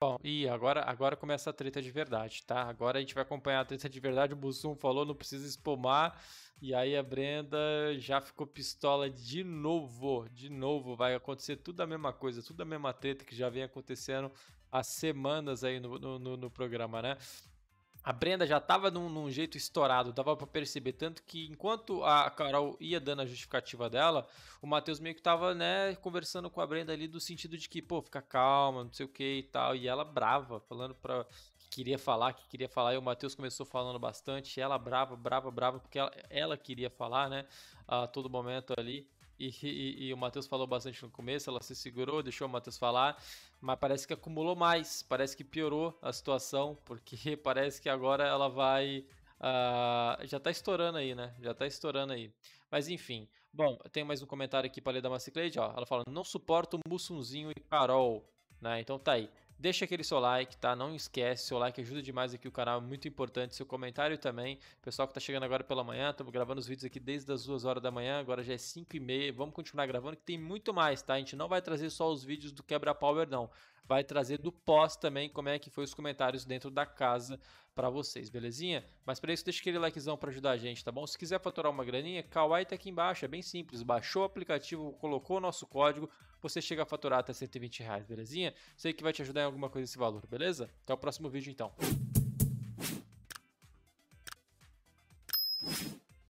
Bom, e agora, agora começa a treta de verdade, tá? Agora a gente vai acompanhar a treta de verdade. O Bussum falou, não precisa espumar. E aí a Brenda já ficou pistola de novo. De novo, vai acontecer tudo a mesma coisa, tudo a mesma treta que já vem acontecendo há semanas aí no, no, no programa, né? A Brenda já estava num, num, jeito estourado, dava para perceber. Tanto que enquanto a Carol ia dando a justificativa dela, o Matheus meio que estava né, conversando com a Brenda ali do sentido de que, pô, fica calma, não sei o que e tal. E ela brava, falando pra. que queria falar, que queria falar. E o Matheus começou falando bastante. ela brava, brava, brava, porque ela, ela queria falar, né? A todo momento ali. E, e, e, o Matheus falou bastante no começo, ela se segurou, deixou o Matheus falar, mas parece que acumulou mais, parece que piorou a situação, porque parece que agora ela vai. Uh, já tá estourando aí, né? Já tá estourando aí. Mas enfim. Bom, tem mais um comentário aqui pra ler da Maciclade, ó. Ela fala: não suporto Mussunzinho e Carol, né? Então tá aí. Deixa aquele seu like, tá? Não esquece, seu like ajuda demais aqui o canal, é muito importante. Seu comentário também. Pessoal que tá chegando agora pela manhã, estamos gravando os vídeos aqui desde as 2 horas da manhã, agora já é 5 e meia. Vamos continuar gravando que tem muito mais, tá? A gente não vai trazer só os vídeos do Quebra Power, não vai trazer do pós também como é que foi os comentários dentro da casa para vocês, belezinha? Mas para isso, deixa aquele likezão para ajudar a gente, tá bom? Se quiser faturar uma graninha, Kawaii tá aqui embaixo, é bem simples. Baixou o aplicativo, colocou o nosso código, você chega a faturar até 120 reais, belezinha? Sei que vai te ajudar em alguma coisa esse valor, beleza? Até o próximo vídeo então.